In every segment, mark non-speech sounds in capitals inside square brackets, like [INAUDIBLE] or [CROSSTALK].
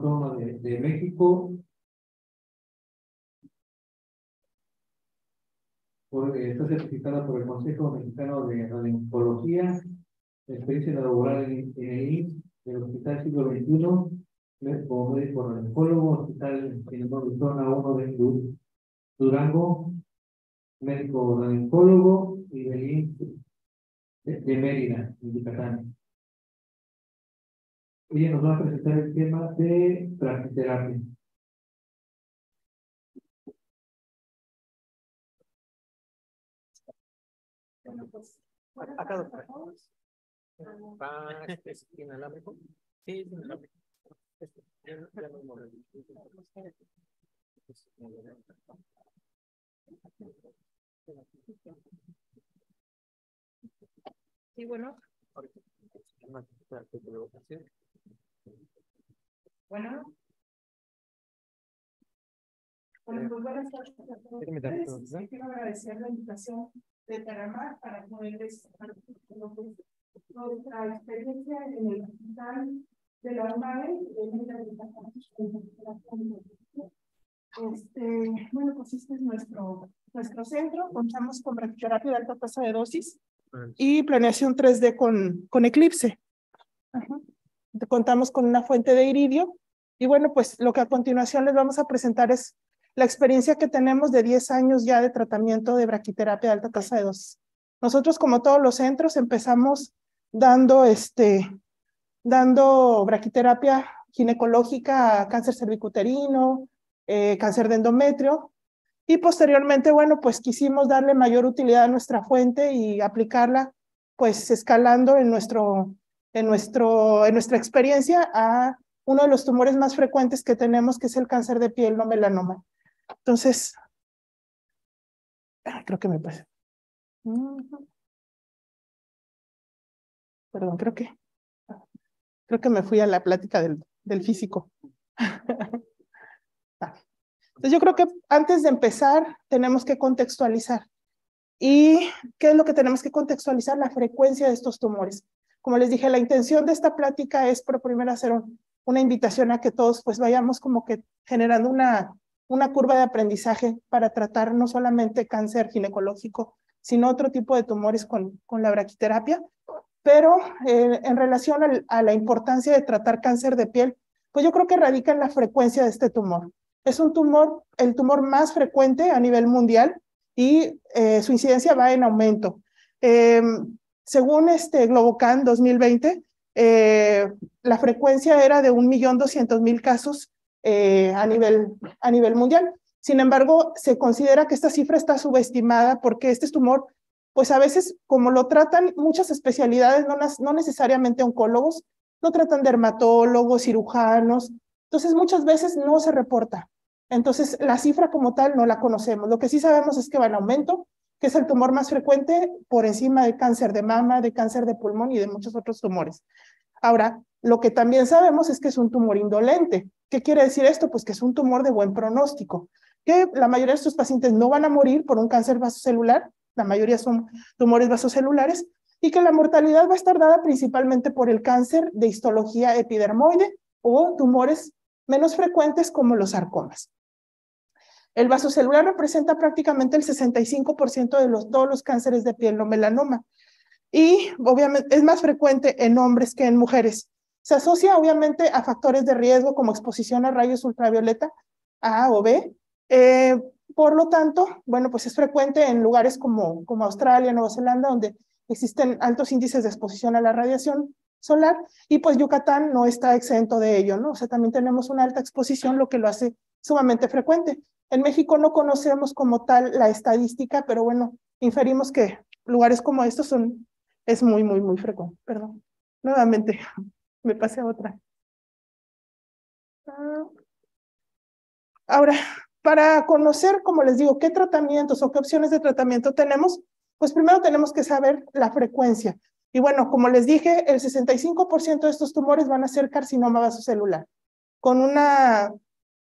Autónoma de, México Por, eh, está certificada por el Consejo Mexicano de Radiología, experiencia laboral en, el INS del Hospital Siglo XXI, como médico radiólogo, Hospital en Zona 1 de Durango, médico radiólogo y del INS de, Mérida, en Yucatán. Hoy nos va a presentar el tema de transiterapia. Bueno, pues, Acá, ah, este, ¿Es inalámbrico? Sí, es inalámbrico. Este, sí, bueno. Bueno. Eh, pues buenas tardes Quiero agradecer la invitación de Taramar para poderles nuestra experiencia en el hospital de la UMAE este, bueno, pues este es nuestro, nuestro centro. Contamos con radioterapia de alta tasa de dosis pues. y planeación 3D con, con Eclipse. Ajá contamos con una fuente de iridio. Y bueno, pues lo que a continuación les vamos a presentar es la experiencia que tenemos de 10 años ya de tratamiento de braquiterapia de alta tasa de dosis. Nosotros, como todos los centros, empezamos dando, este, dando braquiterapia ginecológica a cáncer cervicuterino, eh, cáncer de endometrio, y posteriormente, bueno, pues quisimos darle mayor utilidad a nuestra fuente y aplicarla, pues escalando en nuestro en, nuestro, en nuestra experiencia a uno de los tumores más frecuentes que tenemos, que es el cáncer de piel no melanoma. Entonces, ah, creo que me pasé. Perdón, creo que creo que me fui a la plática del, del físico. [LAUGHS] Ah. Entonces yo creo que antes de empezar tenemos que contextualizar. ¿Y qué es lo que tenemos que contextualizar? La frecuencia de estos tumores. Como les dije, la intención de esta plática es por primero hacer una invitación a que todos pues vayamos como que generando una, una curva de aprendizaje para tratar no solamente cáncer ginecológico, sino otro tipo de tumores con, con la braquiterapia. Pero eh, en relación a la importancia de tratar cáncer de piel, pues yo creo que radica en la frecuencia de este tumor. Es un tumor, el tumor más frecuente a nivel mundial y eh, su incidencia va en aumento. Eh, según este Globocan 2020, eh, la frecuencia era de 1.200.000 casos eh, a, nivel, a nivel mundial. Sin embargo, se considera que esta cifra está subestimada porque este tumor, pues a veces como lo tratan muchas especialidades, no, no necesariamente oncólogos, lo tratan dermatólogos, cirujanos, entonces muchas veces no se reporta. Entonces la cifra como tal no la conocemos. Lo que sí sabemos es que va en aumento que es el tumor más frecuente por encima de cáncer de mama, de cáncer de pulmón y de muchos otros tumores. Ahora, lo que también sabemos es que es un tumor indolente. ¿Qué quiere decir esto? Pues que es un tumor de buen pronóstico, que la mayoría de sus pacientes no van a morir por un cáncer vasocelular, la mayoría son tumores vasocelulares, y que la mortalidad va a estar dada principalmente por el cáncer de histología epidermoide o tumores menos frecuentes como los sarcomas. El vaso celular representa prácticamente el 65% de los, todos los cánceres de piel, no melanoma. Y obviamente es más frecuente en hombres que en mujeres. Se asocia obviamente a factores de riesgo como exposición a rayos ultravioleta A o B. Eh, por lo tanto, bueno, pues es frecuente en lugares como, como Australia, Nueva Zelanda, donde existen altos índices de exposición a la radiación solar y pues Yucatán no está exento de ello, ¿no? O sea, también tenemos una alta exposición, lo que lo hace sumamente frecuente. En México no conocemos como tal la estadística, pero bueno, inferimos que lugares como estos son, es muy, muy, muy frecuente. Perdón, nuevamente [LAUGHS] me pasé a otra. Ah, ahora, para conocer, como les digo, qué tratamientos o qué opciones de tratamiento tenemos, pues primero tenemos que saber la frecuencia. Y bueno, como les dije, el 65% de estos tumores van a ser carcinoma vasocelular, con una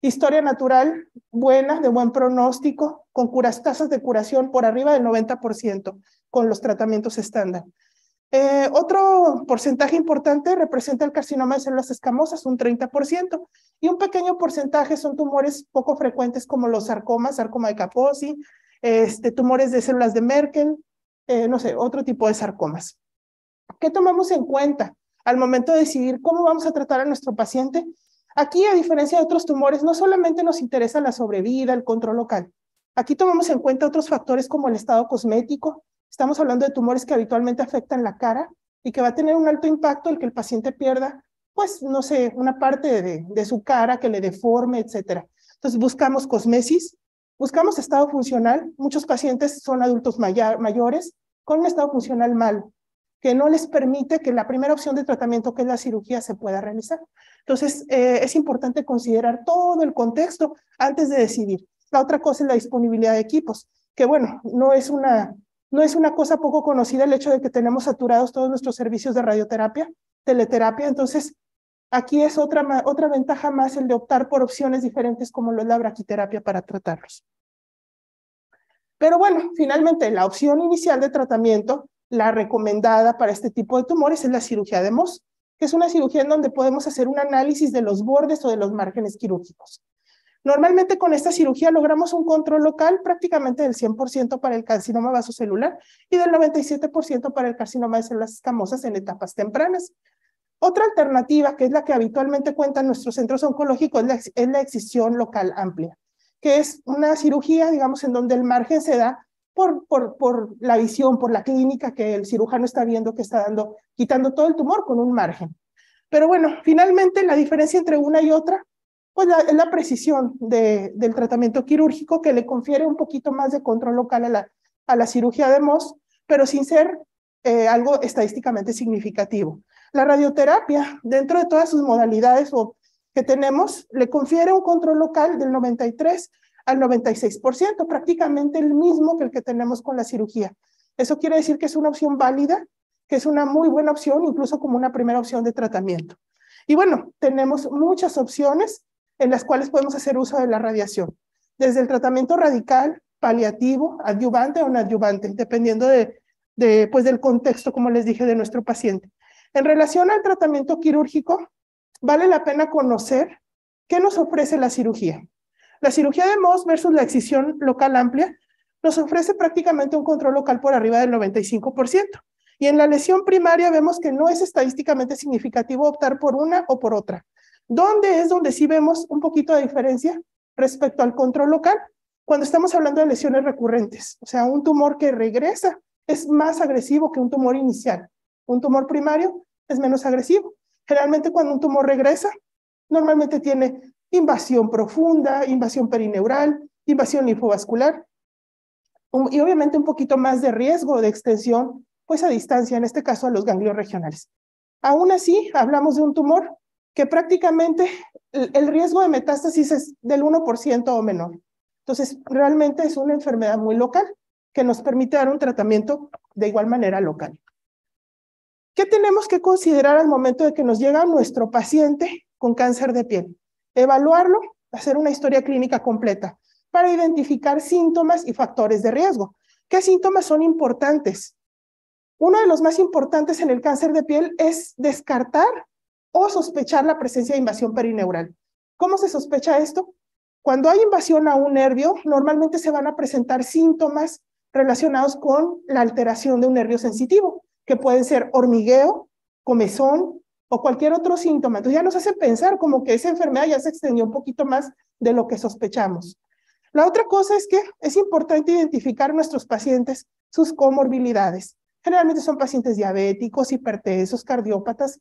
Historia natural, buena, de buen pronóstico, con curas, tasas de curación por arriba del 90% con los tratamientos estándar. Eh, otro porcentaje importante representa el carcinoma de células escamosas, un 30%, y un pequeño porcentaje son tumores poco frecuentes como los sarcomas, sarcoma de Kaposi, este, tumores de células de Merkel, eh, no sé, otro tipo de sarcomas. ¿Qué tomamos en cuenta al momento de decidir cómo vamos a tratar a nuestro paciente? Aquí, a diferencia de otros tumores, no solamente nos interesa la sobrevida, el control local. Aquí tomamos en cuenta otros factores como el estado cosmético. Estamos hablando de tumores que habitualmente afectan la cara y que va a tener un alto impacto el que el paciente pierda, pues, no sé, una parte de, su cara que le deforme, etcétera. Entonces, buscamos cosmesis, buscamos estado funcional. Muchos pacientes son adultos mayores con un estado funcional mal que no les permite que la primera opción de tratamiento, que es la cirugía, se pueda realizar. Entonces, eh, es importante considerar todo el contexto antes de decidir. La otra cosa es la disponibilidad de equipos, que bueno, no es una, no es una cosa poco conocida el hecho de que tenemos saturados todos nuestros servicios de radioterapia, teleterapia, entonces aquí es otra, otra ventaja más el de optar por opciones diferentes como lo es la braquiterapia para tratarlos. Pero bueno, finalmente la opción inicial de tratamiento la recomendada para este tipo de tumores es la cirugía de MOS, que es una cirugía en donde podemos hacer un análisis de los bordes o de los márgenes quirúrgicos. Normalmente con esta cirugía logramos un control local prácticamente del 100% para el carcinoma vasocelular y del 97% para el carcinoma de células escamosas en etapas tempranas. Otra alternativa, que es la que habitualmente cuentan nuestros centros oncológicos, es la, es la excisión local amplia, que es una cirugía, digamos, en donde el margen se da por, la visión, por la clínica que el cirujano está viendo que está dando, quitando todo el tumor con un margen. Pero bueno, finalmente la diferencia entre una y otra pues la, la precisión del tratamiento quirúrgico que le confiere un poquito más de control local a la, cirugía de MOS, pero sin ser eh, algo estadísticamente significativo. La radioterapia, dentro de todas sus modalidades que tenemos, le confiere un control local del 93 al 96%, prácticamente el mismo que el que tenemos con la cirugía. Eso quiere decir que es una opción válida, que es una muy buena opción, incluso como una primera opción de tratamiento. Y bueno, tenemos muchas opciones en las cuales podemos hacer uso de la radiación, desde el tratamiento radical, paliativo, adyuvante o no adyuvante, dependiendo de, pues, del contexto, como les dije, de nuestro paciente. En relación al tratamiento quirúrgico, vale la pena conocer qué nos ofrece la cirugía. La cirugía de MOS versus la excisión local amplia nos ofrece prácticamente un control local por arriba del 95%. Y en la lesión primaria vemos que no es estadísticamente significativo optar por una o por otra. ¿Dónde es donde sí vemos un poquito de diferencia respecto al control local? Cuando estamos hablando de lesiones recurrentes, o sea, un tumor que regresa es más agresivo que un tumor inicial. Un tumor primario es menos agresivo. Generalmente cuando un tumor regresa, normalmente tiene invasión profunda, invasión perineural, invasión linfovascular y obviamente un poquito más de riesgo de extensión, pues a distancia, en este caso a los ganglios regionales. Aún así, hablamos de un tumor que prácticamente el riesgo de metástasis es del 1% o menor. Entonces, realmente es una enfermedad muy local que nos permite dar un tratamiento de igual manera local. ¿Qué tenemos que considerar al momento de que nos llega nuestro paciente con cáncer de piel? evaluarlo, hacer una historia clínica completa para identificar síntomas y factores de riesgo. ¿Qué síntomas son importantes? Uno de los más importantes en el cáncer de piel es descartar o sospechar la presencia de invasión perineural. ¿Cómo se sospecha esto? Cuando hay invasión a un nervio, normalmente se van a presentar síntomas relacionados con la alteración de un nervio sensitivo, que pueden ser hormigueo, comezón, o cualquier otro síntoma. Entonces ya nos hace pensar como que esa enfermedad ya se extendió un poquito más de lo que sospechamos. La otra cosa es que es importante identificar nuestros pacientes sus comorbilidades. Generalmente son pacientes diabéticos, hipertensos, cardiópatas.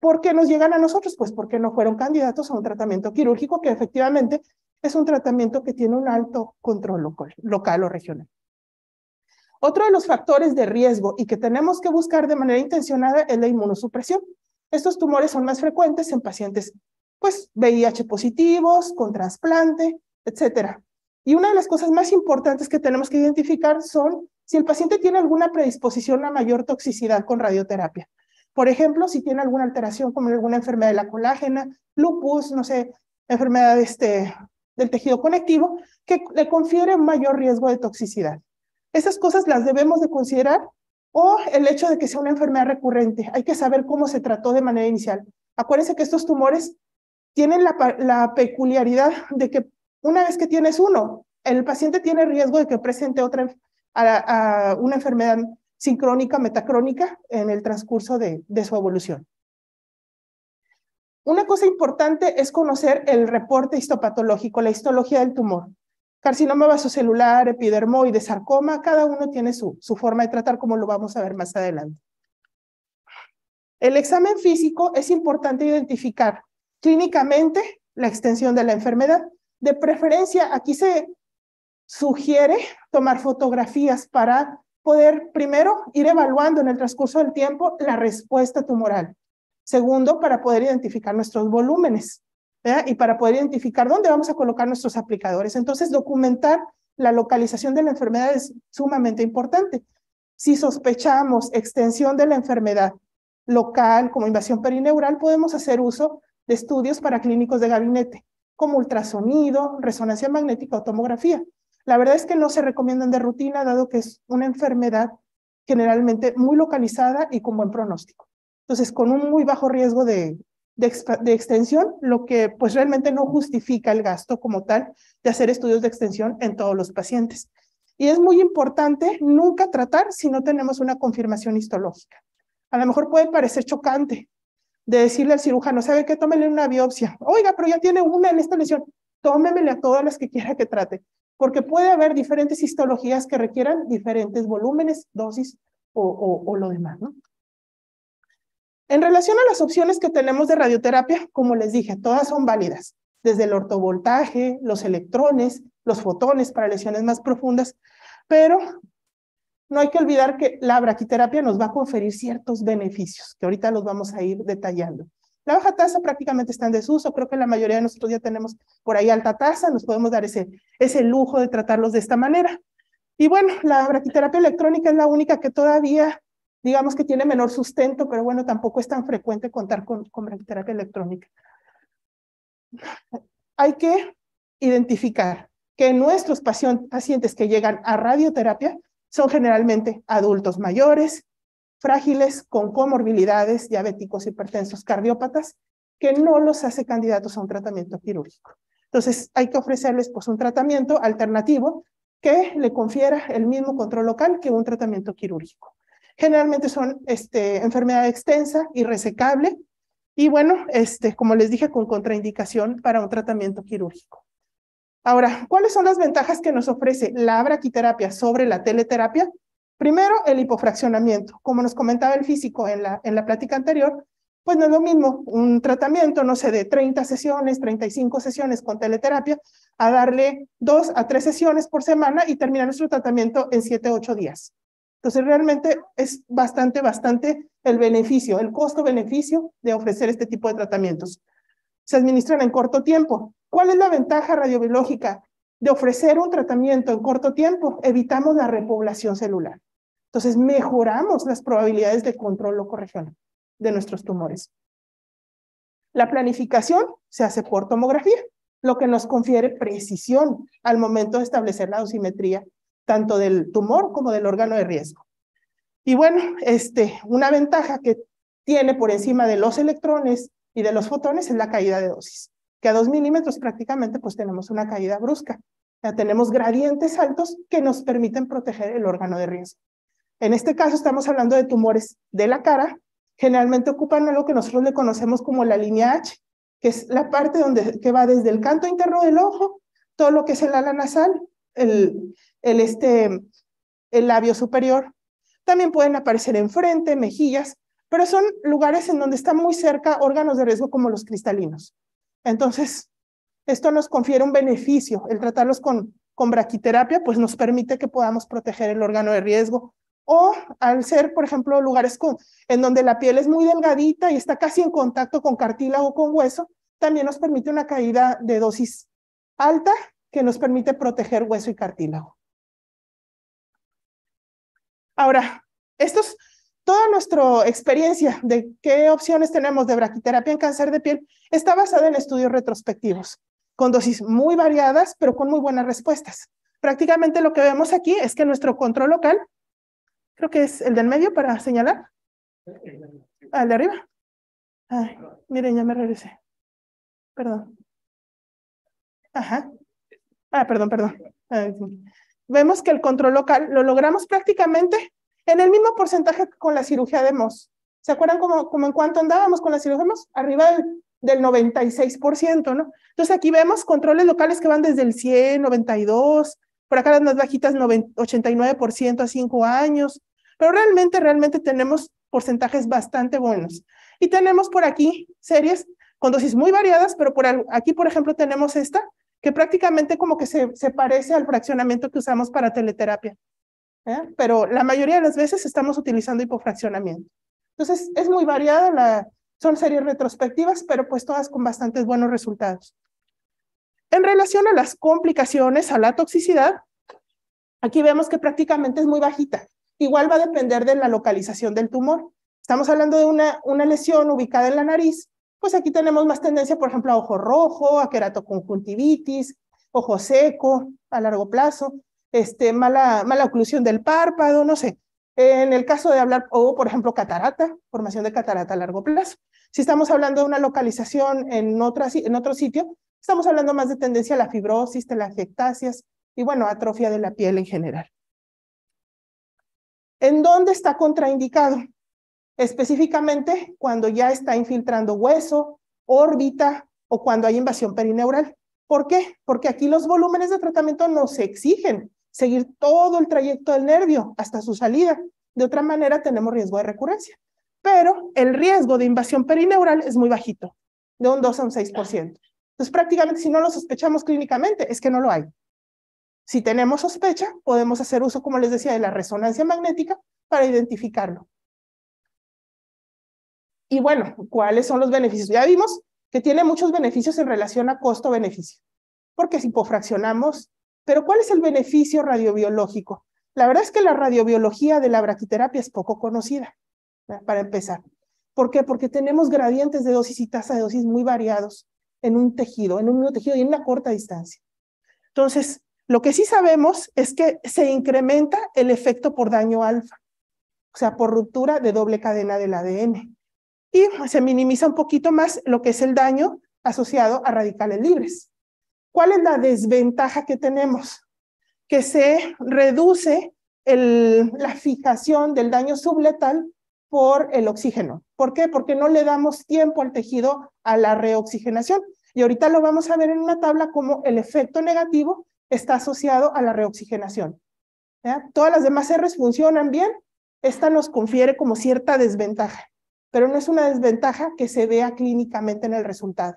¿Por qué nos llegan a nosotros? Pues porque no fueron candidatos a un tratamiento quirúrgico que efectivamente es un tratamiento que tiene un alto control local, local o regional. Otro de los factores de riesgo y que tenemos que buscar de manera intencionada es la inmunosupresión. Estos tumores son más frecuentes en pacientes pues VIH positivos, con trasplante, etcétera. Y una de las cosas más importantes que tenemos que identificar son si el paciente tiene alguna predisposición a mayor toxicidad con radioterapia. Por ejemplo, si tiene alguna alteración como alguna enfermedad de la colágena, lupus, no sé, enfermedad este, del tejido conectivo, que le confiere mayor riesgo de toxicidad. Esas cosas las debemos de considerar o el hecho de que sea una enfermedad recurrente. Hay que saber cómo se trató de manera inicial. Acuérdense que estos tumores tienen la, peculiaridad de que una vez que tienes uno, el paciente tiene riesgo de que presente otra una enfermedad sincrónica, metacrónica en el transcurso de su evolución. Una cosa importante es conocer el reporte histopatológico, la histología del tumor carcinoma vasocelular, epidermoide, sarcoma, cada uno tiene su, su forma de tratar, como lo vamos a ver más adelante. El examen físico es importante identificar clínicamente la extensión de la enfermedad. De preferencia, aquí se sugiere tomar fotografías para poder, primero, ir evaluando en el transcurso del tiempo la respuesta tumoral. Segundo, para poder identificar nuestros volúmenes y para poder identificar dónde vamos a colocar nuestros aplicadores. Entonces, documentar la localización de la enfermedad es sumamente importante. Si sospechamos extensión de la enfermedad local como invasión perineural, podemos hacer uso de estudios para clínicos de gabinete, como ultrasonido, resonancia magnética o tomografía. La verdad es que no se recomiendan de rutina, dado que es una enfermedad generalmente muy localizada y con buen pronóstico. Entonces, con un muy bajo riesgo de de, extensión, lo que pues realmente no justifica el gasto como tal de hacer estudios de extensión en todos los pacientes. Y es muy importante nunca tratar si no tenemos una confirmación histológica. A lo mejor puede parecer chocante de decirle al cirujano, ¿sabe qué? Tómele una biopsia. Oiga, pero ya tiene una en esta lesión. Tómemele a todas las que quiera que trate, porque puede haber diferentes histologías que requieran diferentes volúmenes, dosis o, o lo demás, ¿no? En relación a las opciones que tenemos de radioterapia, como les dije, todas son válidas, desde el ortovoltaje, los electrones, los fotones para lesiones más profundas, pero no hay que olvidar que la braquiterapia nos va a conferir ciertos beneficios, que ahorita los vamos a ir detallando. La baja tasa prácticamente está en desuso, creo que la mayoría de nosotros ya tenemos por ahí alta tasa, nos podemos dar ese, ese lujo de tratarlos de esta manera. Y bueno, la braquiterapia electrónica es la única que todavía digamos que tiene menor sustento, pero bueno, tampoco es tan frecuente contar con, con radioterapia electrónica. Hay que identificar que nuestros pacientes que llegan a radioterapia son generalmente adultos mayores, frágiles, con comorbilidades, diabéticos, hipertensos, cardiópatas, que no los hace candidatos a un tratamiento quirúrgico. Entonces, hay que ofrecerles pues, un tratamiento alternativo que le confiera el mismo control local que un tratamiento quirúrgico. Generalmente son este, enfermedad extensa, irresecable y bueno, este, como les dije, con contraindicación para un tratamiento quirúrgico. Ahora, ¿cuáles son las ventajas que nos ofrece la braquiterapia sobre la teleterapia? Primero, el hipofraccionamiento. Como nos comentaba el físico en la, en la plática anterior, pues no es lo mismo un tratamiento, no sé, de 30 sesiones, 35 sesiones con teleterapia, a darle dos a tres sesiones por semana y terminar nuestro tratamiento en 7, ocho días. Entonces, realmente es bastante, bastante el beneficio, el costo-beneficio de ofrecer este tipo de tratamientos. Se administran en corto tiempo. ¿Cuál es la ventaja radiobiológica de ofrecer un tratamiento en corto tiempo? Evitamos la repoblación celular. Entonces, mejoramos las probabilidades de control o corrección de nuestros tumores. La planificación se hace por tomografía, lo que nos confiere precisión al momento de establecer la dosimetría tanto del tumor como del órgano de riesgo. Y bueno, este, una ventaja que tiene por encima de los electrones y de los fotones es la caída de dosis, que a dos milímetros prácticamente pues tenemos una caída brusca. Ya tenemos gradientes altos que nos permiten proteger el órgano de riesgo. En este caso estamos hablando de tumores de la cara, generalmente ocupan algo que nosotros le conocemos como la línea H, que es la parte donde, que va desde el canto interno del ojo, todo lo que es el ala nasal, el, el, este, el labio superior. También pueden aparecer en frente, mejillas, pero son lugares en donde están muy cerca órganos de riesgo como los cristalinos. Entonces, esto nos confiere un beneficio. El tratarlos con, con braquiterapia, pues nos permite que podamos proteger el órgano de riesgo. O al ser, por ejemplo, lugares con, en donde la piel es muy delgadita y está casi en contacto con cartílago o con hueso, también nos permite una caída de dosis alta que nos permite proteger hueso y cartílago. Ahora, estos, toda nuestra experiencia de qué opciones tenemos de braquiterapia en cáncer de piel está basada en estudios retrospectivos, con dosis muy variadas, pero con muy buenas respuestas. Prácticamente lo que vemos aquí es que nuestro control local, creo que es el del medio para señalar, al de arriba. Ay, miren, ya me regresé. Perdón. Ajá. Ah, perdón, perdón vemos que el control local lo logramos prácticamente en el mismo porcentaje que con la cirugía de MOS. ¿Se acuerdan cómo, cómo en cuánto andábamos con la cirugía de MOS? Arriba del, 96%, ¿no? Entonces aquí vemos controles locales que van desde el 100, 92, por acá las más bajitas 89% a 5 años, pero realmente, realmente tenemos porcentajes bastante buenos. Y tenemos por aquí series con dosis muy variadas, pero por aquí, por ejemplo, tenemos esta que prácticamente como que se, se parece al fraccionamiento que usamos para teleterapia. ¿eh? Pero la mayoría de las veces estamos utilizando hipofraccionamiento. Entonces, es muy variada, la, son series retrospectivas, pero pues todas con bastantes buenos resultados. En relación a las complicaciones, a la toxicidad, aquí vemos que prácticamente es muy bajita. Igual va a depender de la localización del tumor. Estamos hablando de una, una lesión ubicada en la nariz pues aquí tenemos más tendencia, por ejemplo, a ojo rojo, a queratoconjuntivitis, ojo seco a largo plazo, este, mala, mala oclusión del párpado, no sé. En el caso de hablar, o por ejemplo, catarata, formación de catarata a largo plazo. Si estamos hablando de una localización en, en otro sitio, estamos hablando más de tendencia a la fibrosis, telangiectasias, y, bueno, atrofia de la piel en general. ¿En dónde está contraindicado? específicamente cuando ya está infiltrando hueso, órbita o cuando hay invasión perineural. ¿Por qué? Porque aquí los volúmenes de tratamiento no se exigen seguir todo el trayecto del nervio hasta su salida. De otra manera, tenemos riesgo de recurrencia. Pero el riesgo de invasión perineural es muy bajito, de un 2 a un 6%. Entonces, prácticamente si no lo sospechamos clínicamente, es que no lo hay. Si tenemos sospecha, podemos hacer uso, como les decía, de la resonancia magnética para identificarlo. Y bueno, ¿cuáles son los beneficios? Ya vimos que tiene muchos beneficios en relación a costo-beneficio, porque si pofraccionamos, pero ¿cuál es el beneficio radiobiológico? La verdad es que la radiobiología de la braquiterapia es poco conocida, para empezar. ¿Por qué? Porque tenemos gradientes de dosis y tasas de dosis muy variados en un tejido, en un mismo tejido y en una corta distancia. Entonces, lo que sí sabemos es que se incrementa el efecto por daño alfa, o sea, por ruptura de doble cadena del ADN y se minimiza un poquito más lo que es el daño asociado a radicales libres. ¿Cuál es la desventaja que tenemos? Que se reduce la fijación del daño subletal por el oxígeno. ¿Por qué? Porque no le damos tiempo al tejido a la reoxigenación. Y ahorita lo vamos a ver en una tabla como el efecto negativo está asociado a la reoxigenación. Todas las demás R funcionan bien, esta nos confiere como cierta desventaja pero no es una desventaja que se vea clínicamente en el resultado.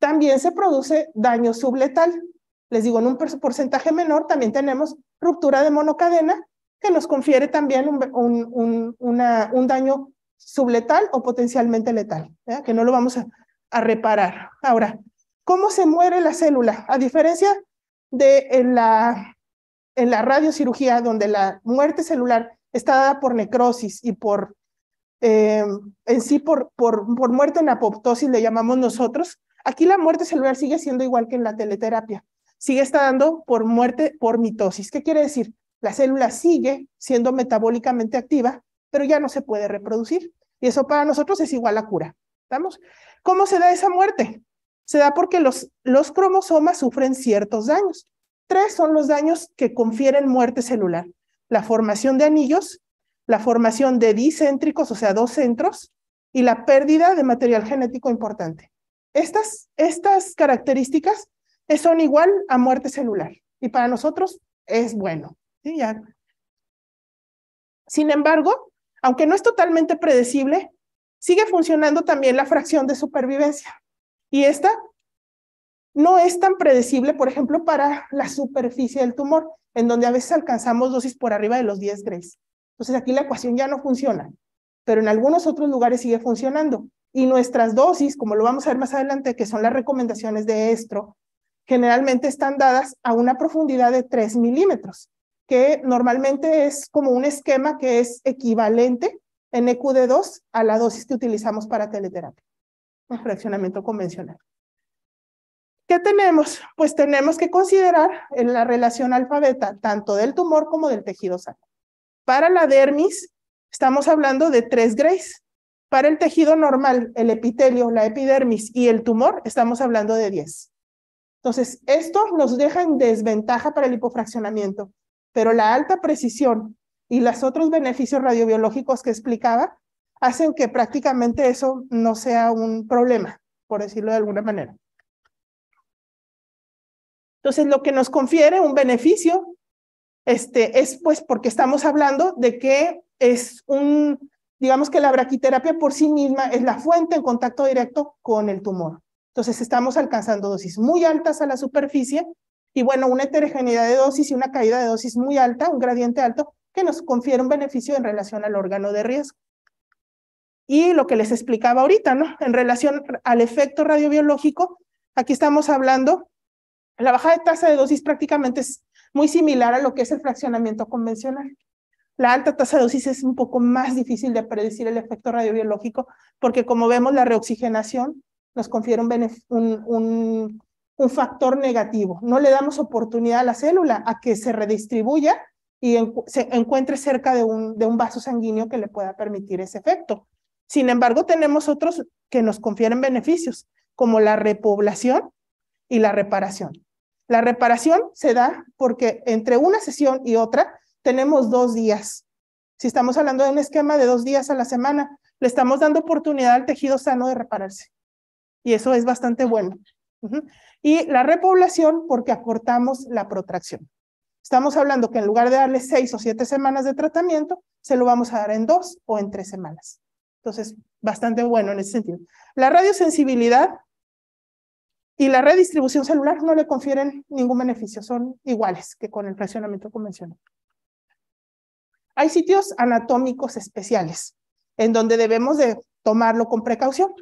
También se produce daño subletal. Les digo, en un porcentaje menor también tenemos ruptura de monocadena, que nos confiere también un, daño subletal o potencialmente letal, que no lo vamos a, reparar. Ahora, ¿cómo se muere la célula? A diferencia de la en la radiocirugía, donde la muerte celular está dada por necrosis y por, eh, en sí, por, por, por muerte en apoptosis, le llamamos nosotros, aquí la muerte celular sigue siendo igual que en la teleterapia, sigue estando por muerte por mitosis. ¿Qué quiere decir? La célula sigue siendo metabólicamente activa, pero ya no se puede reproducir. Y eso para nosotros es igual a cura. ¿Estamos? ¿Cómo se da esa muerte? Se da porque los, los cromosomas sufren ciertos daños. Tres son los daños que confieren muerte celular. La formación de anillos, la formación de dicéntricos, o sea, dos centros, y la pérdida de material genético importante. Estas, estas características son igual a muerte celular y para nosotros es bueno. Sin embargo, aunque no es totalmente predecible, sigue funcionando también la fracción de supervivencia y esta no es tan predecible, por ejemplo, para la superficie del tumor, en donde a veces alcanzamos dosis por arriba de los 10 grays. Entonces aquí la ecuación ya no funciona, pero en algunos otros lugares sigue funcionando. Y nuestras dosis, como lo vamos a ver más adelante, que son las recomendaciones de estro, generalmente están dadas a una profundidad de 3 milímetros, que normalmente es como un esquema que es equivalente en EQD2 a la dosis que utilizamos para teleterapia, un fraccionamiento convencional. ¿Qué tenemos? Pues tenemos que considerar en la relación alfabeta tanto del tumor como del tejido sano. Para la dermis, estamos hablando de tres grays. Para el tejido normal, el epitelio, la epidermis y el tumor, estamos hablando de 10. Entonces, esto nos deja en desventaja para el hipofraccionamiento, pero la alta precisión y los otros beneficios radiobiológicos que explicaba hacen que prácticamente eso no sea un problema, por decirlo de alguna manera. Entonces, lo que nos confiere un beneficio este, es pues porque estamos hablando de que es un, digamos que la braquiterapia por sí misma es la fuente en contacto directo con el tumor. Entonces, estamos alcanzando dosis muy altas a la superficie y bueno, una heterogeneidad de dosis y una caída de dosis muy alta, un gradiente alto, que nos confiere un beneficio en relación al órgano de riesgo. Y lo que les explicaba ahorita, ¿no? En relación al efecto radiobiológico, aquí estamos hablando la baja de tasa de dosis prácticamente es muy similar a lo que es el fraccionamiento convencional. La alta tasa de dosis es un poco más difícil de predecir el efecto radiobiológico porque como vemos la reoxigenación nos confiere un, factor negativo. No le damos oportunidad a la célula a que se redistribuya y se encuentre cerca de un, de un vaso sanguíneo que le pueda permitir ese efecto. Sin embargo, tenemos otros que nos confieren beneficios, como la repoblación y la reparación. La reparación se da porque entre una sesión y otra tenemos dos días. Si estamos hablando de un esquema de dos días a la semana, le estamos dando oportunidad al tejido sano de repararse. Y eso es bastante bueno. Y la repoblación porque acortamos la protracción. Estamos hablando que en lugar de darle seis o siete semanas de tratamiento, se lo vamos a dar en dos o en tres semanas. Entonces, bastante bueno en ese sentido. La radiosensibilidad y la redistribución celular no le confieren ningún beneficio, son iguales que con el fraccionamiento convencional. Hay sitios anatómicos especiales en donde debemos de tomarlo con precaución.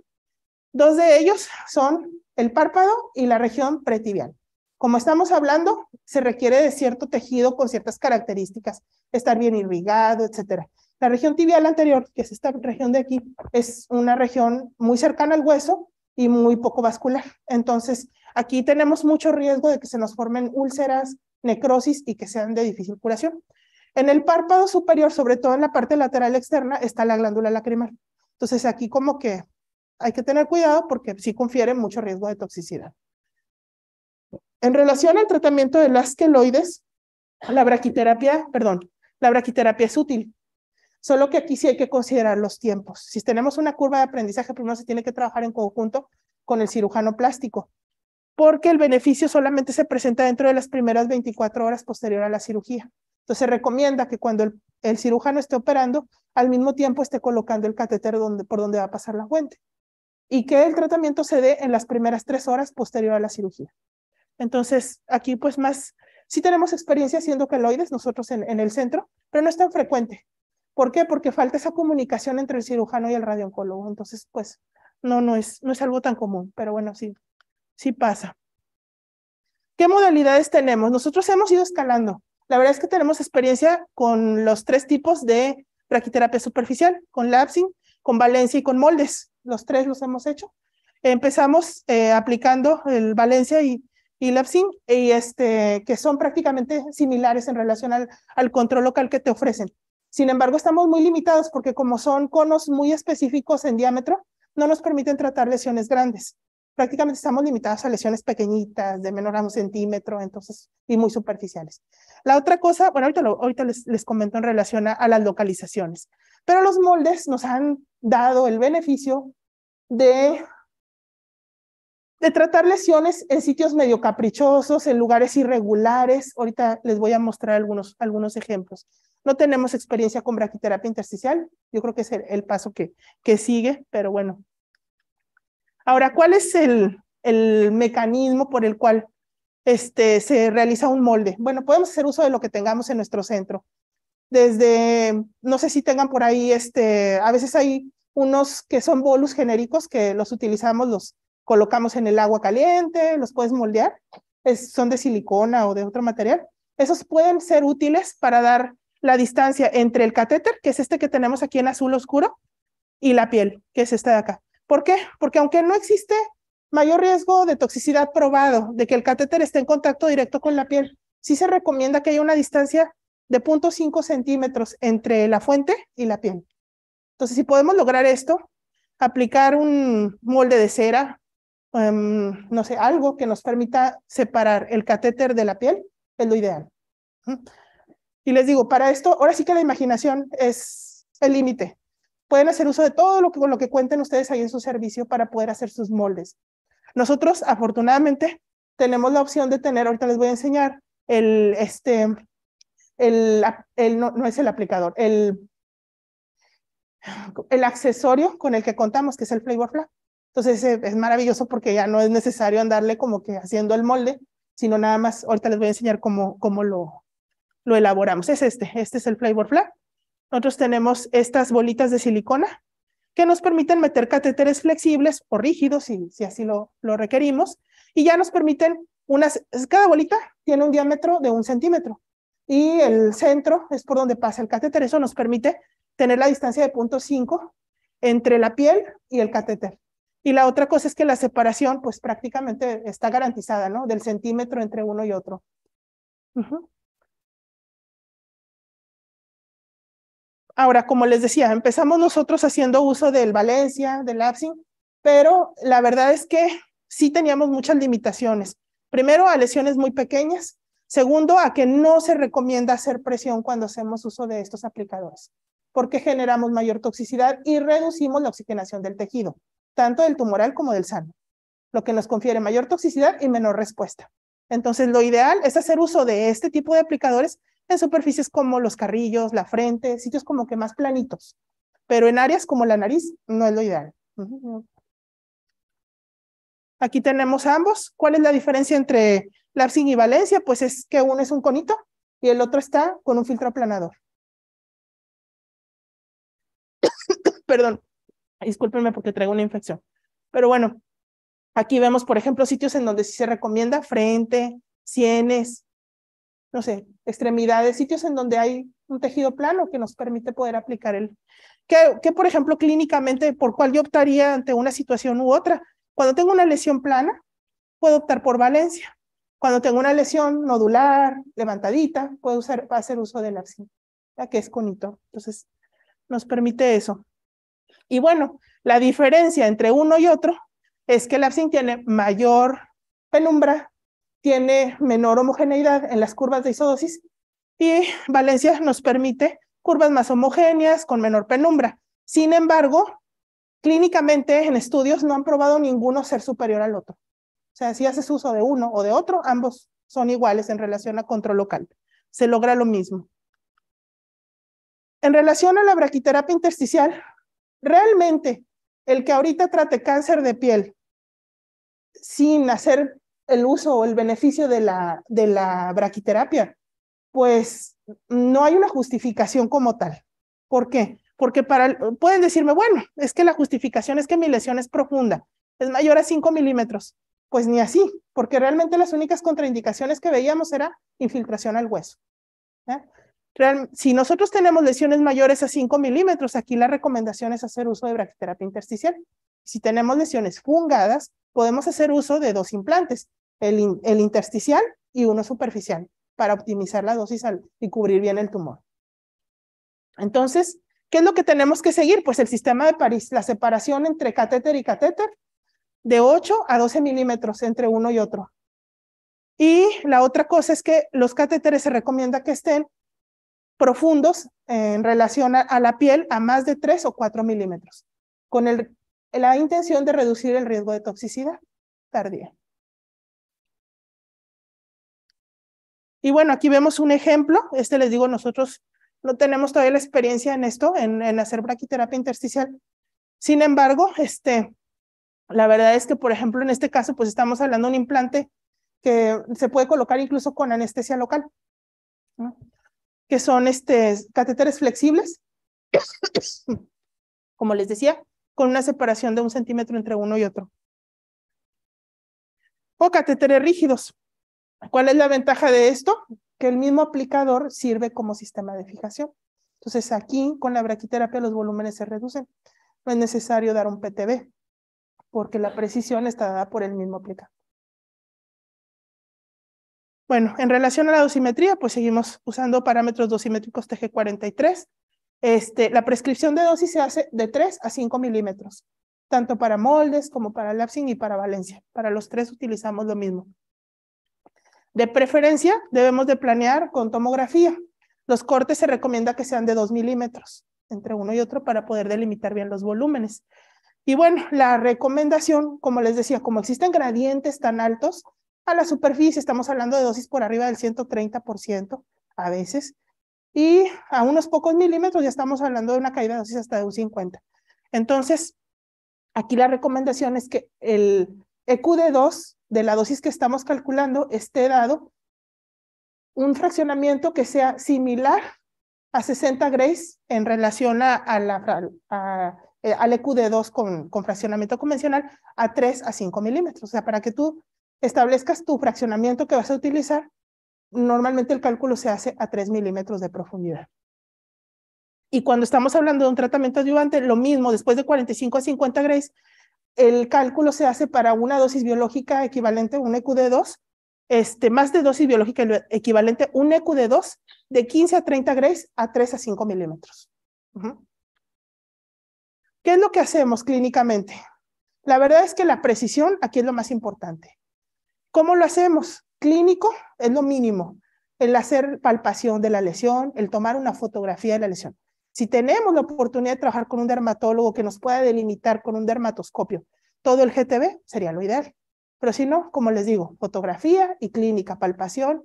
Dos de ellos son el párpado y la región pretibial. Como estamos hablando, se requiere de cierto tejido con ciertas características, estar bien irrigado, etc. La región tibial anterior, que es esta región de aquí, es una región muy cercana al hueso, y muy poco vascular. Entonces, aquí tenemos mucho riesgo de que se nos formen úlceras, necrosis y que sean de difícil curación. En el párpado superior, sobre todo en la parte lateral externa, está la glándula lacrimal. Entonces, aquí como que hay que tener cuidado porque sí confiere mucho riesgo de toxicidad. En relación al tratamiento de las queloides, la braquiterapia, perdón, la braquiterapia es útil, Solo que aquí sí hay que considerar los tiempos. Si tenemos una curva de aprendizaje, primero pues se tiene que trabajar en conjunto con el cirujano plástico, porque el beneficio solamente se presenta dentro de las primeras 24 horas posterior a la cirugía. Entonces se recomienda que cuando el, cirujano esté operando, al mismo tiempo esté colocando el catéter donde, por donde va a pasar la fuente y que el tratamiento se dé en las primeras tres horas posterior a la cirugía. Entonces, aquí pues más, sí tenemos experiencia haciendo caloides, nosotros en el centro, pero no es tan frecuente. ¿Por qué? Porque falta esa comunicación entre el cirujano y el radiooncólogo. Entonces, pues, no, no es, no es algo tan común, pero bueno, sí, sí pasa. ¿Qué modalidades tenemos? Nosotros hemos ido escalando. La verdad es que tenemos experiencia con los tres tipos de braquiterapia superficial, con lapsing, con valencia y con moldes. Los tres los hemos hecho. Empezamos eh, aplicando el valencia y, y lapsing, y este, que son prácticamente similares en relación al control local que te ofrecen. Sin embargo, estamos muy limitados porque como son conos muy específicos en diámetro, no nos permiten tratar lesiones grandes. Prácticamente estamos limitados a lesiones pequeñitas, de menor a un centímetro, entonces, y muy superficiales. La otra cosa, bueno, ahorita, lo, les, comento en relación a, las localizaciones, pero los moldes nos han dado el beneficio de tratar lesiones en sitios medio caprichosos, en lugares irregulares. Ahorita les voy a mostrar algunos ejemplos. No tenemos experiencia con braquiterapia intersticial. Yo creo que es el, paso que, que sigue, pero bueno. Ahora, ¿cuál es el, el mecanismo por el cual este, se realiza un molde. Bueno, podemos hacer uso de lo que tengamos en nuestro centro. Desde, no sé si tengan por ahí, este, a veces hay unos que son bolus genéricos que los utilizamos, los colocamos en el agua caliente, los puedes moldear, son de silicona o de otro material. Esos pueden ser útiles para dar la distancia entre el catéter, que es este que tenemos aquí en azul oscuro, y la piel, que es esta de acá. ¿Por qué? Porque aunque no existe mayor riesgo de toxicidad probado de que el catéter esté en contacto directo con la piel, sí se recomienda que haya una distancia de 0.5 centímetros entre la fuente y la piel. Entonces, si podemos lograr esto, aplicar un molde de cera, em, no sé, algo que nos permita separar el catéter de la piel, es lo ideal. Y les digo, para esto, ahora sí que la imaginación es el límite. Pueden hacer uso de todo lo que, con lo que cuenten ustedes ahí en su servicio para poder hacer sus moldes. Nosotros, afortunadamente, tenemos la opción de tener, ahorita les voy a enseñar, el, este, el, el no, es el aplicador, el, el accesorio con el que contamos, que es el Flavor Entonces eh, es maravilloso porque ya no es necesario andarle como que haciendo el molde, sino nada más, ahorita les voy a enseñar cómo, cómo, lo, lo elaboramos. Es este, este es el Flavor Flap. Nosotros tenemos estas bolitas de silicona que nos permiten meter catéteres flexibles o rígidos, si, si así lo, lo requerimos, y ya nos permiten unas, cada bolita tiene un diámetro de un centímetro y el centro es por donde pasa el catéter. Eso nos permite tener la distancia de punto 0.5 entre la piel y el catéter. Y la otra cosa es que la separación pues prácticamente está garantizada, ¿no? Del centímetro entre uno y otro. Ahora, como les decía, empezamos nosotros haciendo uso del Valencia, del Lapsing, pero la verdad es que sí teníamos muchas limitaciones. Primero, a lesiones muy pequeñas. Segundo, a que no se recomienda hacer presión cuando hacemos uso de estos aplicadores, porque generamos mayor toxicidad y reducimos la oxigenación del tejido, tanto del tumoral como del sano, lo que nos confiere mayor toxicidad y menor respuesta. Entonces, lo ideal es hacer uso de este tipo de aplicadores en superficies como los carrillos, la frente, sitios como que más planitos, pero en áreas como la nariz no es lo ideal. Aquí tenemos ambos. ¿Cuál es la diferencia entre Larsing y valencia? Pues es que uno es un conito y el otro está con un filtro aplanador. [COUGHS] Perdón, discúlpenme porque traigo una infección. Pero bueno, aquí vemos, por ejemplo, sitios en donde sí se recomienda frente, sienes, no sé, extremidades, sitios en donde hay un tejido plano que nos permite poder aplicar el... Que, por ejemplo, clínicamente, por cuál yo optaría ante una situación u otra? Cuando tengo una lesión plana, puedo optar por valencia. Cuando tengo una lesión nodular, levantadita, puedo usar, hacer uso del ya que es conito. Entonces, nos permite eso. Y bueno, la diferencia entre uno y otro es que el absin tiene mayor penumbra, tiene menor homogeneidad en las curvas de isodosis y Valencia nos permite curvas más homogéneas con menor penumbra. Sin embargo, clínicamente en estudios no han probado ninguno ser superior al otro. O sea, si haces uso de uno o de otro, ambos son iguales en relación a control local. Se logra lo mismo. En relación a la braquiterapia intersticial, realmente el que ahorita trate cáncer de piel sin hacer el uso o el beneficio de la, de la braquiterapia? Pues no hay una justificación como tal. ¿Por qué? Porque para, pueden decirme, bueno, es que la justificación es que mi lesión es profunda, es mayor a 5 milímetros. Pues ni así, porque realmente las únicas contraindicaciones que veíamos era infiltración al hueso. si nosotros tenemos lesiones mayores a 5 milímetros, aquí la recomendación es hacer uso de braquiterapia intersticial. Si tenemos lesiones fungadas, podemos hacer uso de dos implantes, el, intersticial y uno superficial, para optimizar la dosis y cubrir bien el tumor. Entonces, ¿qué es lo que tenemos que seguir? Pues el sistema de París, la separación entre catéter y catéter, de 8 a 12 milímetros entre uno y otro. Y la otra cosa es que los catéteres se recomienda que estén profundos eh, en relación a, a la piel a más de 3 o 4 milímetros. Con el la intención de reducir el riesgo de toxicidad tardía. Y bueno, aquí vemos un ejemplo. Este les digo, nosotros no tenemos todavía la experiencia en esto, en, hacer braquiterapia intersticial. Sin embargo, este, la verdad es que, por ejemplo, en este caso, pues estamos hablando de un implante que se puede colocar incluso con anestesia local, que son este, catéteres flexibles, [COUGHS] como les decía, con una separación de un centímetro entre uno y otro. O catéteres rígidos. ¿Cuál es la ventaja de esto? Que el mismo aplicador sirve como sistema de fijación. Entonces aquí con la braquiterapia los volúmenes se reducen. No es necesario dar un PTB porque la precisión está dada por el mismo aplicador. Bueno, en relación a la dosimetría, pues seguimos usando parámetros dosimétricos TG43 este, la prescripción de dosis se hace de 3 a 5 milímetros, tanto para moldes como para lapsing y para valencia. Para los tres utilizamos lo mismo. De preferencia, debemos de planear con tomografía. Los cortes se recomienda que sean de 2 milímetros entre uno y otro para poder delimitar bien los volúmenes. Y bueno, la recomendación, como les decía, como existen gradientes tan altos, a la superficie estamos hablando de dosis por arriba del 130%, a veces, y a unos pocos milímetros ya estamos hablando de una caída de dosis hasta de un 50. Entonces, aquí la recomendación es que el EQD2 de la dosis que estamos calculando esté dado un fraccionamiento que sea similar a 60 grays en relación a, eh, al EQD2 con, con fraccionamiento convencional a 3 a 5 milímetros. O sea, para que tú establezcas tu fraccionamiento que vas a utilizar normalmente el cálculo se hace a 3 milímetros de profundidad. Y cuando estamos hablando de un tratamiento adyuvante, lo mismo, después de 45 a 50 grays, el cálculo se hace para una dosis biológica equivalente un EQD2, este, más de dosis biológica equivalente un EQD2 de 15 a 30 grays a 3 a 5 milímetros. ¿Qué es lo que hacemos clínicamente? La verdad es que la precisión aquí es lo más importante. ¿Cómo lo hacemos? clínico es lo mínimo, el hacer palpación de la lesión, el tomar una fotografía de la lesión. Si tenemos la oportunidad de trabajar con un dermatólogo que nos pueda delimitar con un dermatoscopio todo el GTB, sería lo ideal. Pero si no, como les digo, fotografía y clínica, palpación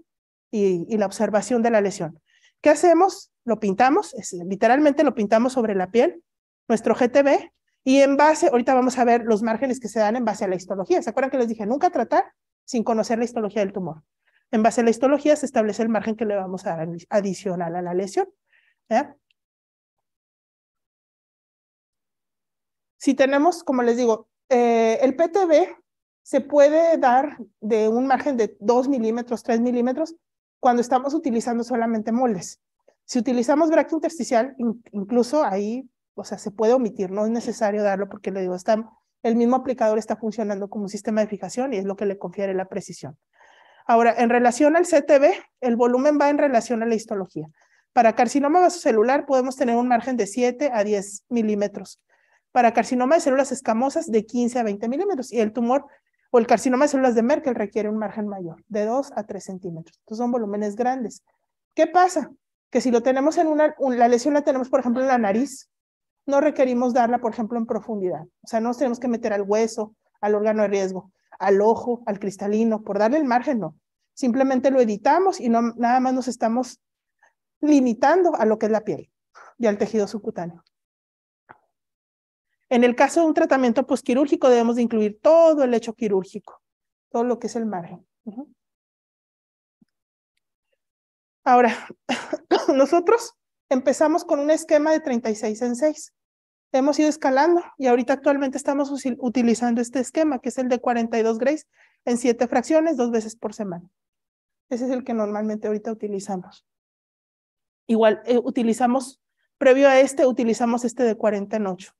y, la observación de la lesión. ¿Qué hacemos? Lo pintamos, literalmente lo pintamos sobre la piel, nuestro GTB, y en base, ahorita vamos a ver los márgenes que se dan en base a la histología. ¿Se acuerdan que les dije nunca tratar sin conocer la histología del tumor. En base a la histología se establece el margen que le vamos a dar adicional a la lesión. Si tenemos, como les digo, eh, el PTB se puede dar de un margen de 2 milímetros, 3 milímetros, cuando estamos utilizando solamente moldes. Si utilizamos bracto intersticial, incluso ahí, o sea, se puede omitir, no es necesario darlo porque le digo, está el mismo aplicador está funcionando como un sistema de fijación y es lo que le confiere la precisión. Ahora, en relación al CTB, el volumen va en relación a la histología. Para carcinoma vasocelular podemos tener un margen de 7 a 10 milímetros. Para carcinoma de células escamosas, de 15 a 20 milímetros. Y el tumor o el carcinoma de células de Merkel requiere un margen mayor, de 2 a 3 centímetros. Entonces son volúmenes grandes. ¿Qué pasa? Que si lo tenemos en una, la lesión la tenemos, por ejemplo, en la nariz, no requerimos darla, por ejemplo, en profundidad. O sea, no nos tenemos que meter al hueso, al órgano de riesgo, al ojo, al cristalino, por darle el margen, no. Simplemente lo editamos y nada más nos estamos limitando a lo que es la piel y al tejido subcutáneo. En el caso de un tratamiento posquirúrgico debemos de incluir todo el hecho quirúrgico, todo lo que es el margen. Ahora, [LAUGHS] nosotros empezamos con un esquema de 36 en 6 hemos ido escalando y ahorita actualmente estamos utilizando este esquema, que es el de 42 grays en siete fracciones, dos veces por semana. Ese es el que normalmente ahorita utilizamos. Igual eh, utilizamos, previo a este, utilizamos este de 40 en 8.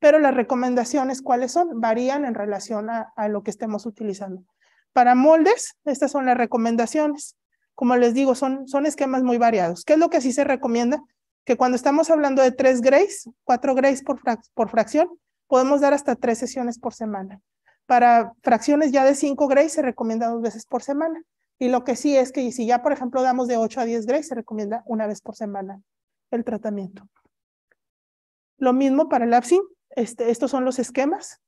Pero las recomendaciones, ¿cuáles son? Varían en relación a, lo que estemos utilizando. Para moldes, estas son las recomendaciones. Como les digo, son, son esquemas muy variados. ¿Qué es lo que sí se recomienda? que cuando estamos hablando de tres grays, cuatro grays por, fracción, podemos dar hasta tres sesiones por semana. Para fracciones ya de cinco grays se recomienda dos veces por semana. Y lo que sí es que si ya, por ejemplo, damos de ocho a diez grays, se recomienda una vez por semana el tratamiento. Lo mismo para el absin, este, estos son los esquemas.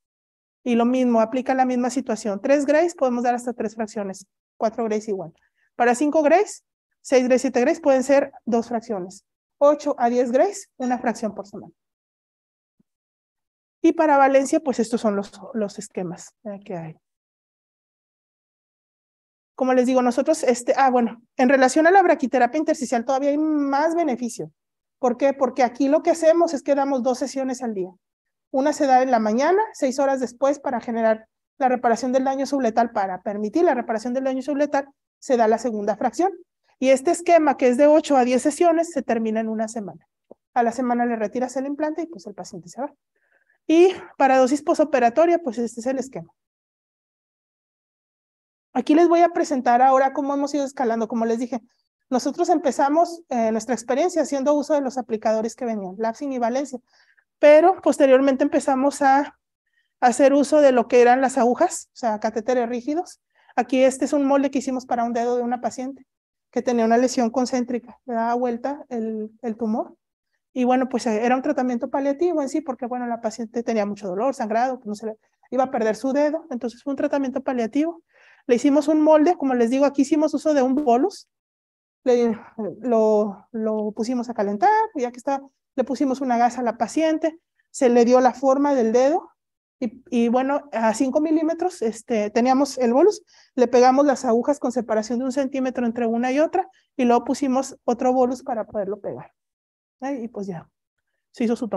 Y lo mismo, aplica la misma situación. Tres grays podemos dar hasta tres fracciones, Cuatro grays igual. Para cinco grays, seis grays, siete grays pueden ser dos fracciones. 8 a 10 grays, una fracción por semana. Y para Valencia, pues estos son los, esquemas que hay. Como les digo, nosotros, este, ah, bueno, en relación a la braquiterapia intersticial todavía hay más beneficio. ¿Por qué? Porque aquí lo que hacemos es que damos dos sesiones al día. Una se da en la mañana, seis horas después, para generar la reparación del daño subletal, para permitir la reparación del daño subletal, se da la segunda fracción, y este esquema, que es de 8 a 10 sesiones, se termina en una semana. A la semana le retiras el implante y pues el paciente se va. Y para dosis posoperatoria, pues este es el esquema. Aquí les voy a presentar ahora cómo hemos ido escalando. Como les dije, nosotros empezamos eh, nuestra experiencia haciendo uso de los aplicadores que venían, Lapsing y Valencia, pero posteriormente empezamos a hacer uso de lo que eran las agujas, o sea, catéteres rígidos. Aquí este es un molde que hicimos para un dedo de una paciente que tenía una lesión concéntrica, le daba vuelta el, tumor. Y bueno, pues eh, era un tratamiento paliativo en sí, porque bueno, la paciente tenía mucho dolor, sangrado, no se iba a perder su dedo, entonces fue un tratamiento paliativo. Le hicimos un molde, como les digo, aquí hicimos uso de un bolus, lo, lo pusimos a calentar, ya que está, le pusimos una gasa a la paciente, se le dio la forma del dedo, y, bueno, a 5 milímetros este, teníamos el bolus, le pegamos las agujas con separación de un centímetro entre una y otra y luego pusimos otro bolus para poderlo pegar. Y pues ya, se hizo su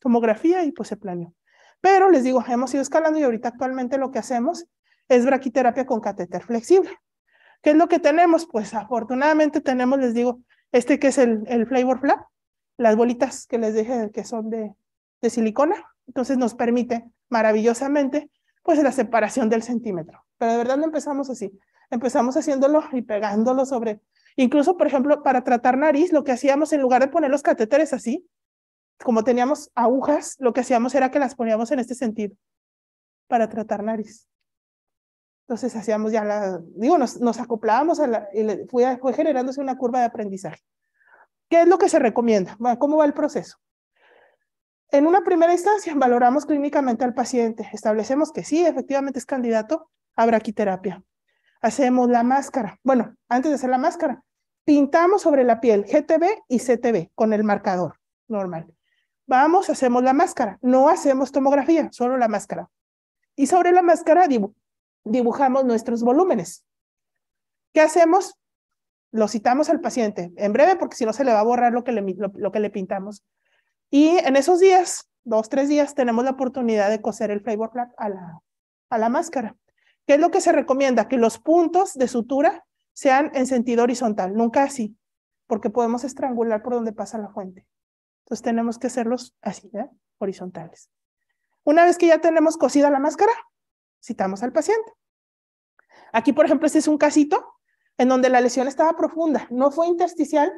tomografía y pues se planeó. Pero les digo, hemos ido escalando y ahorita actualmente lo que hacemos es braquiterapia con catéter flexible. ¿Qué es lo que tenemos? Pues afortunadamente tenemos, les digo, este que es el, el Flavor Flap, las bolitas que les dije que son de, de silicona. Entonces nos permite maravillosamente, pues la separación del centímetro. Pero de verdad no empezamos así. Empezamos haciéndolo y pegándolo sobre. Incluso, por ejemplo, para tratar nariz, lo que hacíamos en lugar de poner los catéteres así, como teníamos agujas, lo que hacíamos era que las poníamos en este sentido, para tratar nariz. Entonces hacíamos ya la, digo, nos, nos acoplábamos a y fue, generándose una curva de aprendizaje. ¿Qué es lo que se recomienda? ¿Cómo va el proceso? En una primera instancia, valoramos clínicamente al paciente, establecemos que sí, efectivamente es candidato a braquiterapia. Hacemos la máscara. Bueno, antes de hacer la máscara, pintamos sobre la piel GTB y CTB con el marcador normal. Vamos, hacemos la máscara. No hacemos tomografía, solo la máscara. Y sobre la máscara dibujamos nuestros volúmenes. ¿Qué hacemos? Lo citamos al paciente en breve porque si no se le va a borrar lo que le pintamos y en esos días, dos, tres días, tenemos la oportunidad de coser el flavor a la, máscara. ¿Qué es lo que se recomienda? Que los puntos de sutura sean en sentido horizontal, nunca así, porque podemos estrangular por donde pasa la fuente. Entonces tenemos que hacerlos así, horizontales. Una vez que ya tenemos cosida la máscara, citamos al paciente. Aquí, por ejemplo, este es un casito en donde la lesión estaba profunda, no fue intersticial,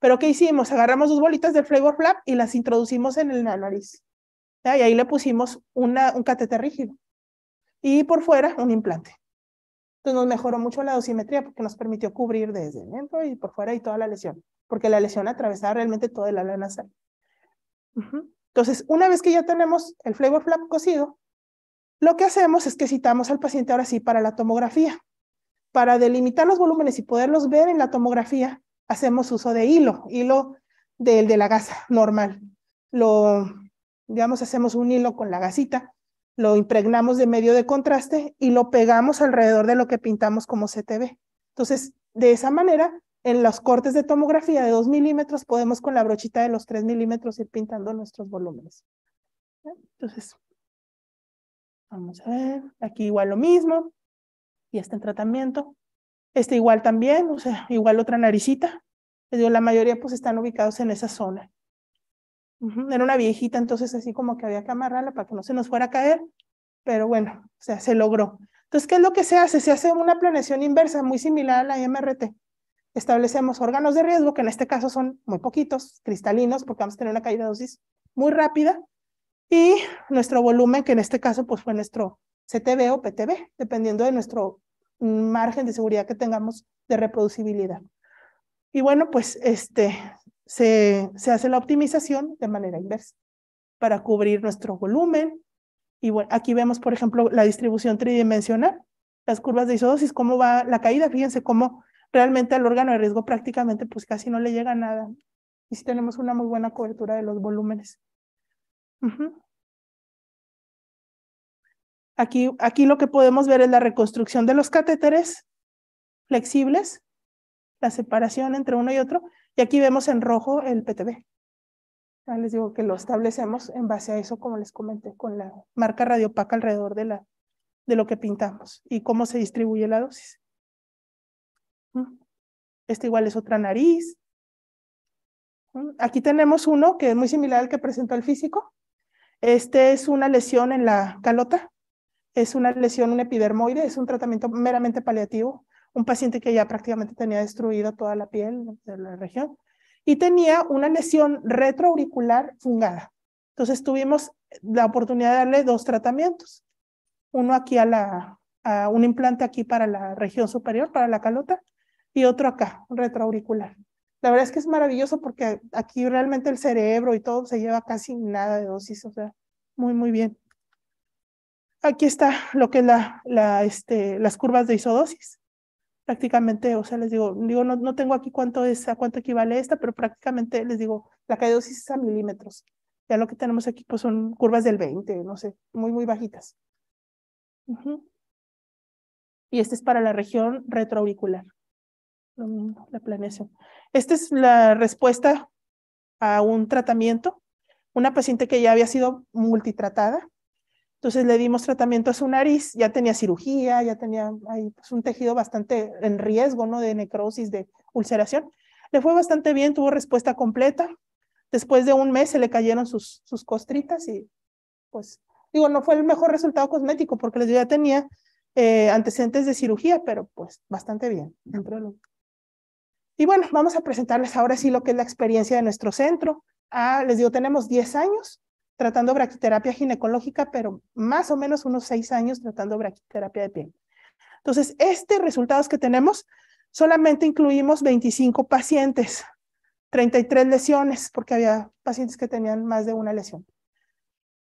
pero ¿qué hicimos? Agarramos dos bolitas del Flavor Flap y las introducimos en el nariz. Y ahí le pusimos una, un catéter rígido. Y por fuera, un implante. Entonces nos mejoró mucho la dosimetría porque nos permitió cubrir desde dentro y por fuera y toda la lesión. Porque la lesión atravesaba realmente toda la lana nasal. Entonces, una vez que ya tenemos el Flavor Flap cosido, lo que hacemos es que citamos al paciente ahora sí para la tomografía. Para delimitar los volúmenes y poderlos ver en la tomografía, hacemos uso de hilo, hilo del de la gasa normal. Lo, digamos, hacemos un hilo con la gasita, lo impregnamos de medio de contraste y lo pegamos alrededor de lo que pintamos como CTV. Entonces, de esa manera, en los cortes de tomografía de 2 milímetros, podemos con la brochita de los 3 milímetros ir pintando nuestros volúmenes. Entonces, vamos a ver, aquí igual lo mismo, y está en tratamiento. Este igual también, o sea, igual otra naricita. Les la mayoría pues están ubicados en esa zona. Era una viejita, entonces así como que había que amarrarla para que no se nos fuera a caer, pero bueno, o sea, se logró. Entonces, ¿qué es lo que se hace? Se hace una planeación inversa muy similar a la MRT. Establecemos órganos de riesgo, que en este caso son muy poquitos, cristalinos, porque vamos a tener una caída de dosis muy rápida, y nuestro volumen, que en este caso pues fue nuestro CTB o PTV dependiendo de nuestro margen de seguridad que tengamos de reproducibilidad. Y bueno, pues este, se, se hace la optimización de manera inversa para cubrir nuestro volumen. Y bueno, aquí vemos, por ejemplo, la distribución tridimensional, las curvas de isodosis, cómo va la caída. Fíjense cómo realmente al órgano de riesgo prácticamente pues casi no le llega nada. Y si tenemos una muy buena cobertura de los volúmenes. Aquí, lo que podemos ver es la reconstrucción de los catéteres flexibles, la separación entre uno y otro, y aquí vemos en rojo el PTB. Ya les digo que lo establecemos en base a eso, como les comenté, con la marca radiopaca alrededor de, la, de lo que pintamos y cómo se distribuye la dosis. ¿Mm? Esta igual es otra nariz. ¿Mm? Aquí tenemos uno que es muy similar al que presentó el físico. Este es una lesión en la calota es una lesión, un epidermoide, es un tratamiento meramente paliativo, un paciente que ya prácticamente tenía destruida toda la piel de la región y tenía una lesión retroauricular fungada. Entonces tuvimos la oportunidad de darle dos tratamientos, uno aquí a la, a un implante aquí para la región superior, para la calota, y otro acá, retroauricular. La verdad es que es maravilloso porque aquí realmente el cerebro y todo se lleva casi nada de dosis, o sea, muy, muy bien. Aquí está lo que es la, la, este, las curvas de isodosis. Prácticamente, o sea, les digo, digo no, no tengo aquí cuánto es, a cuánto equivale esta, pero prácticamente les digo, la dosis es a milímetros. Ya lo que tenemos aquí pues son curvas del 20, no sé, muy, muy bajitas. Y este es para la región retroauricular la planeación. Esta es la respuesta a un tratamiento. Una paciente que ya había sido multitratada, entonces le dimos tratamiento a su nariz, ya tenía cirugía, ya tenía pues, un tejido bastante en riesgo, ¿no? De necrosis, de ulceración. Le fue bastante bien, tuvo respuesta completa. Después de un mes se le cayeron sus, sus costritas y pues digo, no fue el mejor resultado cosmético porque les ya tenía eh, antecedentes de cirugía, pero pues bastante bien. Y bueno, vamos a presentarles ahora sí lo que es la experiencia de nuestro centro. Ah, les digo, tenemos 10 años tratando braquiterapia ginecológica, pero más o menos unos seis años tratando braquiterapia de piel. Entonces, estos resultados que tenemos, solamente incluimos 25 pacientes, 33 lesiones, porque había pacientes que tenían más de una lesión.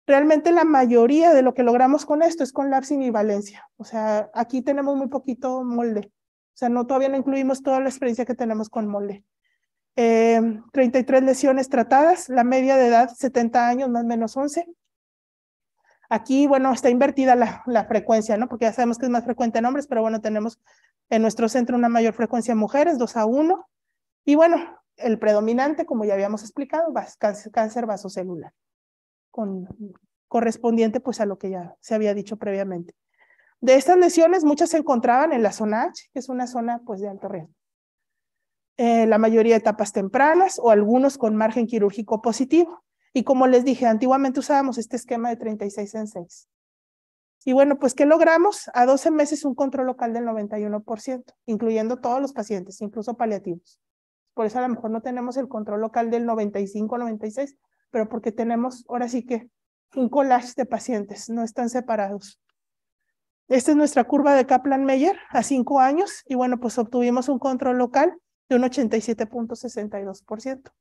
Realmente la mayoría de lo que logramos con esto es con lapsin y valencia. O sea, aquí tenemos muy poquito molde. O sea, no, todavía no incluimos toda la experiencia que tenemos con molde. 33 eh, lesiones tratadas, la media de edad 70 años más o menos 11. Aquí, bueno, está invertida la, frecuencia, ¿no? Porque ya sabemos que es más frecuente en hombres, pero bueno, tenemos en nuestro centro una mayor frecuencia en mujeres, 2 a 1. Y bueno, el predominante, como ya habíamos explicado, cáncer, vasocelular, con, correspondiente pues a lo que ya se había dicho previamente. De estas lesiones, muchas se encontraban en la zona H, que es una zona pues de alto riesgo. Eh, la mayoría de etapas tempranas o algunos con margen quirúrgico positivo. Y como les dije, antiguamente usábamos este esquema de 36 en 6. Y bueno, pues ¿qué logramos? A 12 meses un control local del 91%, incluyendo todos los pacientes, incluso paliativos. Por eso a lo mejor no tenemos el control local del 95-96, pero porque tenemos ahora sí que un collage de pacientes, no están separados. Esta es nuestra curva de kaplan meyer a 5 años y bueno, pues obtuvimos un control local de un 87.62%.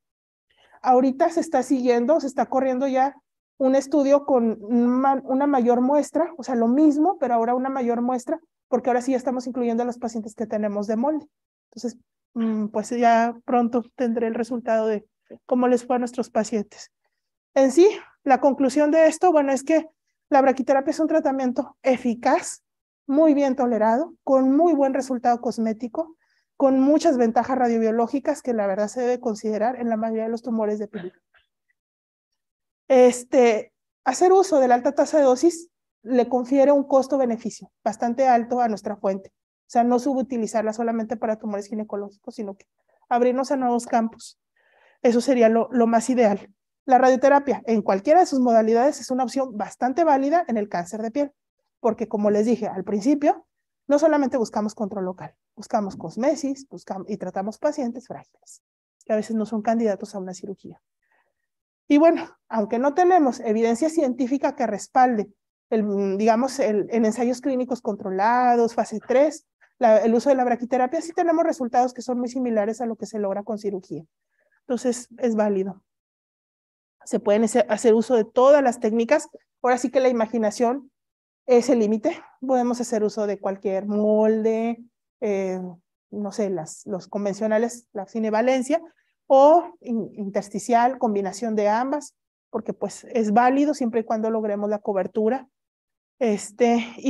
Ahorita se está siguiendo, se está corriendo ya un estudio con una mayor muestra, o sea, lo mismo, pero ahora una mayor muestra, porque ahora sí ya estamos incluyendo a los pacientes que tenemos de molde. Entonces, mm, pues ya pronto tendré el resultado de cómo les fue a nuestros pacientes. En sí, la conclusión de esto, bueno, es que la braquiterapia es un tratamiento eficaz, muy bien tolerado, con muy buen resultado cosmético, con muchas ventajas radiobiológicas que la verdad se debe considerar en la mayoría de los tumores de piel. Este, hacer uso de la alta tasa de dosis le confiere un costo-beneficio bastante alto a nuestra fuente. O sea, no subutilizarla solamente para tumores ginecológicos, sino que abrirnos a nuevos campos. Eso sería lo más ideal. La radioterapia, en cualquiera de sus modalidades, es una opción bastante válida en el cáncer de piel, porque como les dije al principio, no solamente buscamos control local, buscamos cosmesis buscamos, y tratamos pacientes frágiles, que a veces no son candidatos a una cirugía. Y bueno, aunque no tenemos evidencia científica que respalde, el, digamos, en ensayos clínicos controlados, fase 3, el uso de la braquiterapia, sí tenemos resultados que son muy similares a lo que se logra con cirugía. Entonces, es válido. Se pueden hacer uso de todas las técnicas. Ahora sí que la imaginación ese límite. Podemos hacer uso de cualquier molde, eh, no sé, los convencionales, la cinevalencia, o intersticial, combinación de ambas, porque pues es válido siempre y cuando logremos la cobertura. Este, y